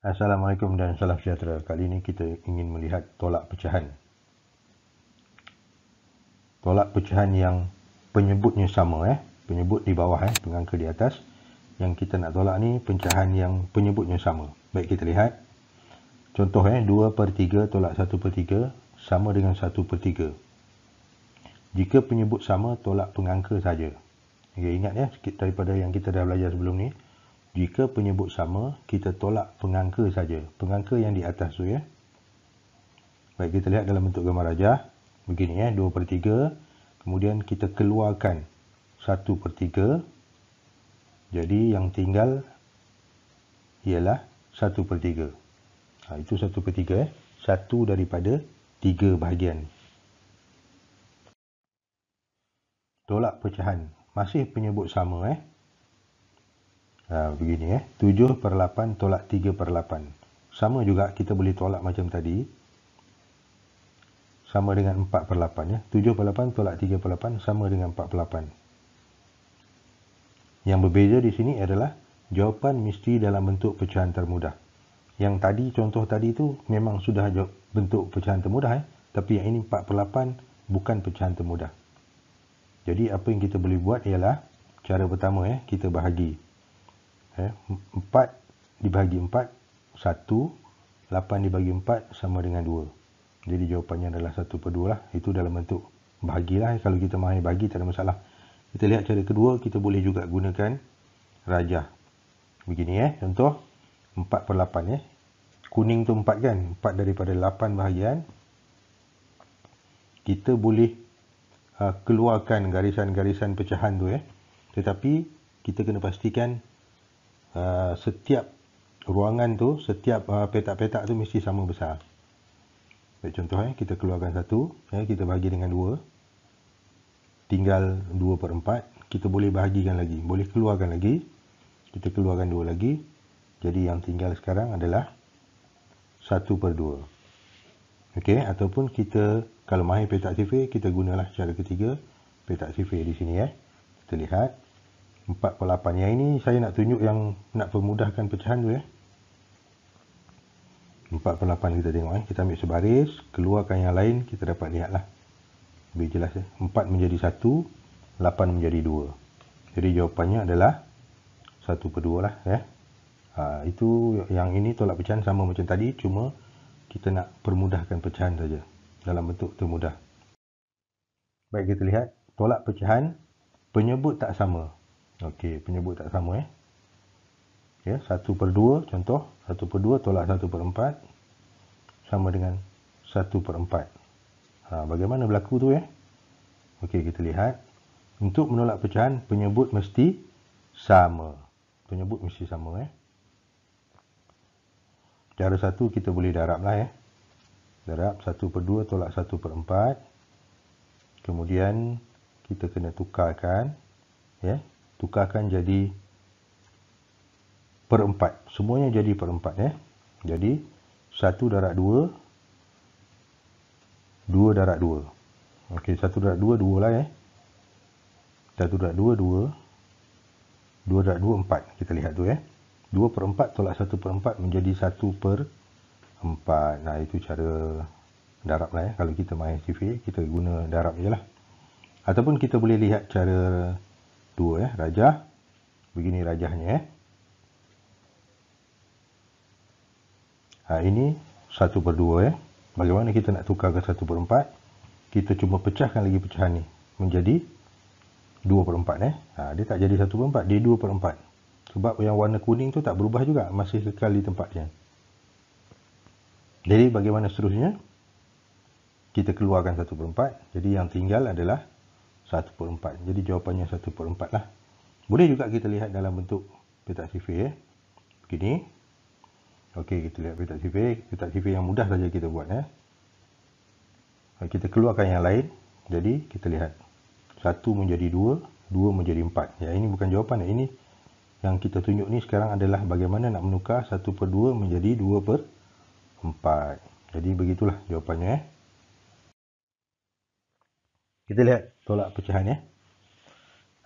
Assalamualaikum dan salam sejahtera. Kali ini kita ingin melihat tolak pecahan. Tolak pecahan yang penyebutnya sama eh, penyebut di bawah eh, pengangka di atas. Yang kita nak tolak ni pecahan yang penyebutnya sama. Baik kita lihat. Contoh eh 2/3 tolak 1/3 sama dengan 1/3. Jika penyebut sama tolak pengangka saja. Okay, ingat ya, eh, daripada yang kita dah belajar sebelum ni. Jika penyebut sama, kita tolak pengangka saja. Pengangka yang di atas tu ya. Baik, kita lihat dalam bentuk gambar rajah. Begini ya, 2 per 3. Kemudian kita keluarkan 1 per 3. Jadi yang tinggal ialah 1 per 3. Ha, itu 1 per 3 ya. 1 daripada 3 bahagian. Tolak pecahan. Masih penyebut sama eh. Ha, begini eh 7 per 8 tolak 3 per 8 sama juga kita boleh tolak macam tadi sama dengan 4 per 8 ya. 7 per 8 tolak 3 per 8 sama dengan 4 per 8 yang berbeza di sini adalah jawapan mesti dalam bentuk pecahan termudah yang tadi contoh tadi tu memang sudah bentuk pecahan termudah eh. tapi yang ini 4 per 8 bukan pecahan termudah jadi apa yang kita boleh buat ialah cara pertama eh, kita bahagi eh, 4 dibahagi 4 1 8 dibahagi 4 sama dengan 2 jadi jawapannya adalah 1 per 2 lah itu dalam bentuk bahagilah kalau kita mahu bagi tak ada masalah kita lihat cara kedua kita boleh juga gunakan raja. begini eh contoh 4 per 8 eh kuning tu 4 kan 4 daripada 8 bahagian kita boleh uh, keluarkan garisan-garisan pecahan tu eh tetapi kita kena pastikan uh, setiap ruangan tu, setiap uh, petak-petak tu mesti sama besar. Baik, contoh eh, kita keluarkan satu, eh, kita bagi dengan dua, tinggal dua per empat, kita boleh bahagikan lagi, boleh keluarkan lagi, kita keluarkan dua lagi, jadi yang tinggal sekarang adalah satu per dua. Okey, ataupun kita, kalau mahir petak sifir, kita gunalah cara ketiga, petak sifir di sini eh. Kita lihat, 48. Yang ini saya nak tunjuk yang nak permudahkan pecahan tu ya. 48 kita tengok eh. Kita ambil sebaris, keluarkan yang lain, kita dapat lihat lah. Lebih jelas ya. Eh. 4 menjadi 1, 8 menjadi 2. Jadi jawapannya adalah 1 per 2 lah ya. Ha, itu yang ini tolak pecahan sama macam tadi, cuma kita nak permudahkan pecahan saja dalam bentuk termudah. Baik kita lihat, tolak pecahan, penyebut tak sama. Okey, penyebut tak sama eh. Ya, Satu per dua contoh. satu per dua tolak satu per empat Sama dengan satu per empat. Ha, bagaimana berlaku tu eh? Okey, kita lihat. Untuk menolak pecahan, penyebut mesti sama. Penyebut mesti sama eh. Cara satu kita boleh darab lah eh. Darab satu per dua tolak satu per empat. Kemudian kita kena tukarkan. Ya tukarkan jadi perempat. Semuanya jadi perempat ya. Eh. Jadi satu darat dua, dua darat dua. Okey, satu darat dua dua lah eh. Satu darat dua dua, dua darat dua empat. Kita lihat tu eh. Dua per 4 tolak satu per 4 menjadi satu per 4. Nah, itu cara darab lah Eh. Kalau kita main TV kita guna darab je lah. Ataupun kita boleh lihat cara satu ya eh, rajah begini rajahnya eh. ha, ini satu per dua eh. bagaimana kita nak tukar ke satu per empat kita cuma pecahkan lagi pecahan ni menjadi dua per empat eh. ha, dia tak jadi satu per empat dia dua per empat sebab yang warna kuning tu tak berubah juga masih kekal di tempatnya jadi bagaimana seterusnya kita keluarkan satu per empat jadi yang tinggal adalah per 1.4. Jadi jawapannya per 1.4 lah. Boleh juga kita lihat dalam bentuk petak sifir. Eh. Begini. Okey, kita lihat petak sifir. Petak sifir yang mudah saja kita buat. Eh. Ha, kita keluarkan yang lain. Jadi, kita lihat. 1 menjadi 2, 2 menjadi 4. Ya, ini bukan jawapan. Eh. Ini yang kita tunjuk ni sekarang adalah bagaimana nak menukar 1 per 2 menjadi 2 per 4. Jadi, begitulah jawapannya. Eh. Kita lihat tolak pecahan ya.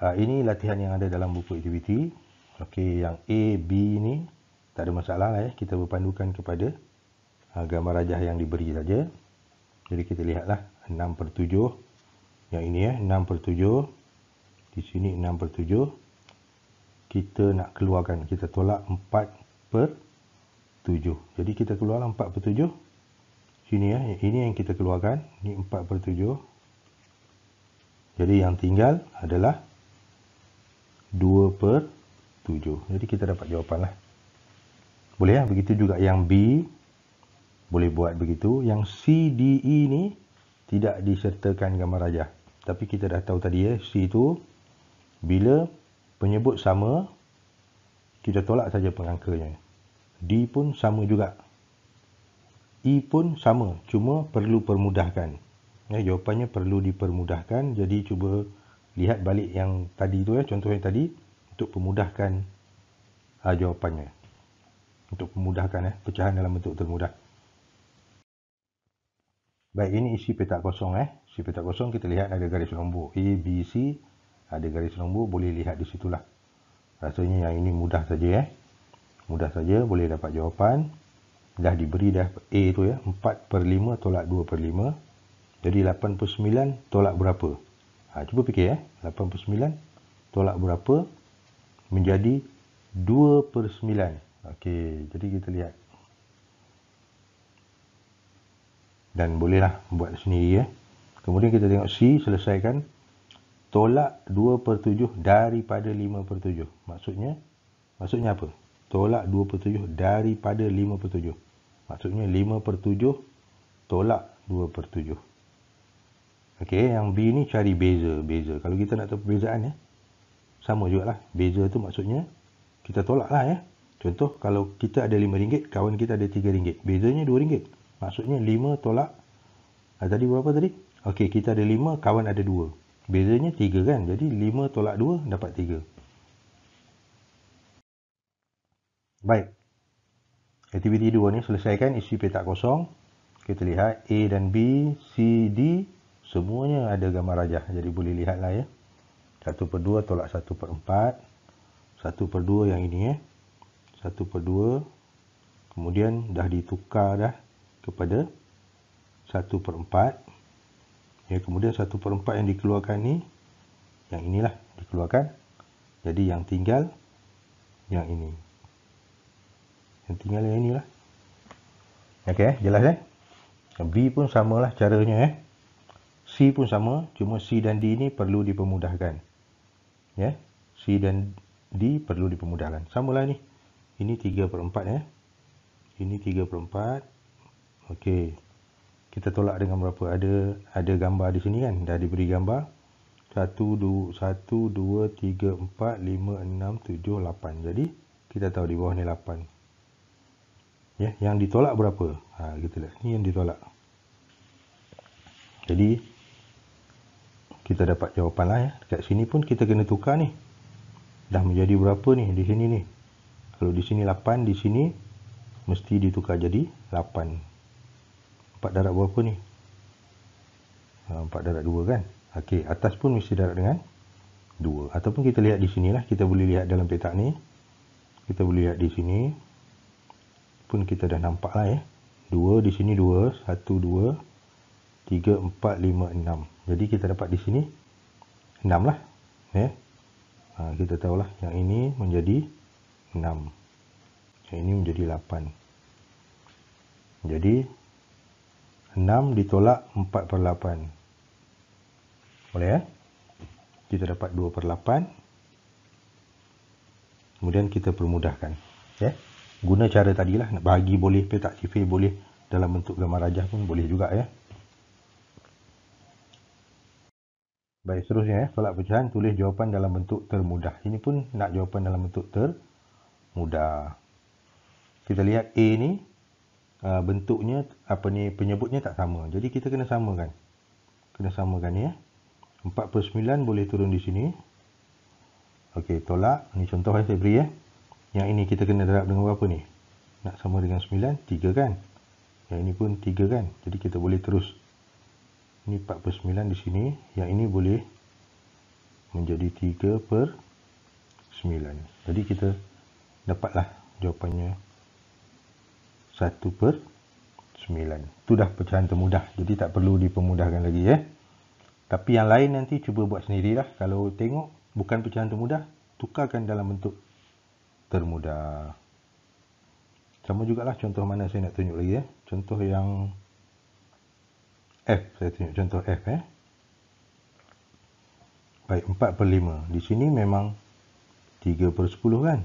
Ha, ini latihan yang ada dalam buku aktiviti. Okey, yang A, B ni tak ada masalah lah ya. Kita berpandukan kepada ha, gambar rajah yang diberi saja. Jadi kita lihatlah 6 per 7. Yang ini ya, 6 per 7. Di sini 6 per 7. Kita nak keluarkan, kita tolak 4 per 7. Jadi kita keluarlah 4 per 7. Sini ya, ini yang kita keluarkan. Ini 4 per 7. Jadi yang tinggal adalah 2 per 7. Jadi kita dapat jawapan lah. Boleh ya? Begitu juga yang B. Boleh buat begitu. Yang C, D, E ni tidak disertakan gambar rajah. Tapi kita dah tahu tadi ya. C tu bila penyebut sama, kita tolak saja pengangkanya. D pun sama juga. E pun sama. Cuma perlu permudahkan ya, jawapannya perlu dipermudahkan jadi cuba lihat balik yang tadi tu ya contoh yang tadi untuk pemudahkan ha, jawapannya untuk pemudahkan ya pecahan dalam bentuk termudah baik ini isi petak kosong eh isi petak kosong kita lihat ada garis nombor A B C ada garis nombor boleh lihat di situlah rasanya yang ini mudah saja eh mudah saja boleh dapat jawapan dah diberi dah A tu ya 4/5 tolak 2/5 jadi 8.9 tolak berapa? Ha, cuba fikir eh. 8.9 tolak berapa menjadi 2/9? Okey, jadi kita lihat. Dan bolehlah buat sendiri eh. Kemudian kita tengok C selesaikan tolak 2/7 daripada 5/7. Maksudnya maksudnya apa? Tolak 2/7 daripada 5/7. Maksudnya 5/7 tolak 2/7. Okey, yang B ni cari beza, beza. Kalau kita nak tahu perbezaan ya. Sama jugalah. Beza tu maksudnya kita tolak lah ya. Contoh kalau kita ada RM5, kawan kita ada RM3. Bezanya RM2. Maksudnya 5 tolak ah, tadi berapa tadi? Okey, kita ada 5, kawan ada 2. Bezanya 3 kan. Jadi 5 tolak 2 dapat 3. Baik. Aktiviti 2 ni selesaikan isi petak kosong. Kita lihat A dan B, C, D semuanya ada gambar rajah. Jadi boleh lihatlah ya. 1 per 2 tolak 1 per 4. 1 per 2 yang ini ya. Eh. 1 per 2. Kemudian dah ditukar dah kepada 1 per 4. Ya, kemudian 1 per 4 yang dikeluarkan ni. Yang inilah dikeluarkan. Jadi yang tinggal yang ini. Yang tinggal yang inilah. Okey, eh, jelas eh. B pun samalah caranya eh. C pun sama, cuma C dan D ni perlu dipermudahkan. Ya, yeah. C dan D perlu dipermudahkan. Samalah ni. Ini 3 per 4 ya. Yeah. Ini 3 per 4. Okey. Kita tolak dengan berapa? Ada ada gambar di sini kan? Dah diberi gambar. 1, 2, 1, 2, 3, 4, 5, 6, 7, 8. Jadi, kita tahu di bawah ni 8. Ya, yeah. yang ditolak berapa? Ha, kita lihat. Ini yang ditolak. Jadi, kita dapat jawapan lah ya. Dekat sini pun kita kena tukar ni. Dah menjadi berapa ni di sini ni. Kalau di sini 8, di sini mesti ditukar jadi 8. 4 darat berapa ni? 4 darat 2 kan? Okey, atas pun mesti darat dengan 2. Ataupun kita lihat di sini lah. Kita boleh lihat dalam petak ni. Kita boleh lihat di sini. Pun kita dah nampak lah ya. 2 di sini 2. 1, 2. 3, 4, 5, 6 jadi kita dapat di sini 6 lah eh? ha, kita tahulah yang ini menjadi 6 yang ini menjadi 8 jadi 6 ditolak 4 per 8 boleh ya eh? kita dapat 2 per 8 kemudian kita permudahkan eh? guna cara tadilah nak Bagi boleh, petak sifir boleh dalam bentuk gambar rajah pun boleh juga ya eh? Baik, seterusnya, ya. Eh. soalan pecahan, tulis jawapan dalam bentuk termudah. Ini pun nak jawapan dalam bentuk termudah. Kita lihat A ni, uh, bentuknya, apa ni, penyebutnya tak sama. Jadi, kita kena samakan. Kena samakan, ya. Eh. 4 per 9 boleh turun di sini. Okey, tolak. Ini contoh yang eh, saya beri, ya. Yang ini kita kena darab dengan berapa ni? Nak sama dengan 9, 3 kan? Yang ini pun 3 kan? Jadi, kita boleh terus ni 49 di sini yang ini boleh menjadi 3 per 9 jadi kita dapatlah jawapannya 1 per 9 itu dah pecahan termudah jadi tak perlu dipermudahkan lagi ya. Eh? tapi yang lain nanti cuba buat sendirilah kalau tengok bukan pecahan termudah tukarkan dalam bentuk termudah sama jugalah contoh mana saya nak tunjuk lagi ya. Eh? contoh yang F saya tunjuk contoh F eh. Baik 4 per 5 Di sini memang 3 per 10 kan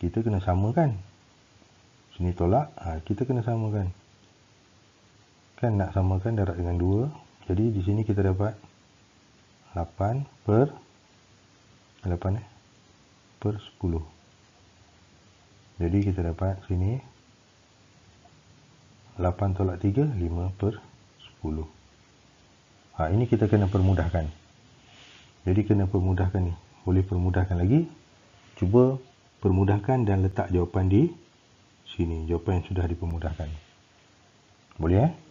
Kita kena samakan Sini tolak ha, Kita kena samakan Kan nak samakan darat dengan 2 Jadi di sini kita dapat 8 per 8 eh Per 10 Jadi kita dapat sini 8 tolak 3, 5 per 10. Ha, ini kita kena permudahkan. Jadi kena permudahkan ni. Boleh permudahkan lagi. Cuba permudahkan dan letak jawapan di sini. Jawapan yang sudah dipermudahkan. Boleh eh?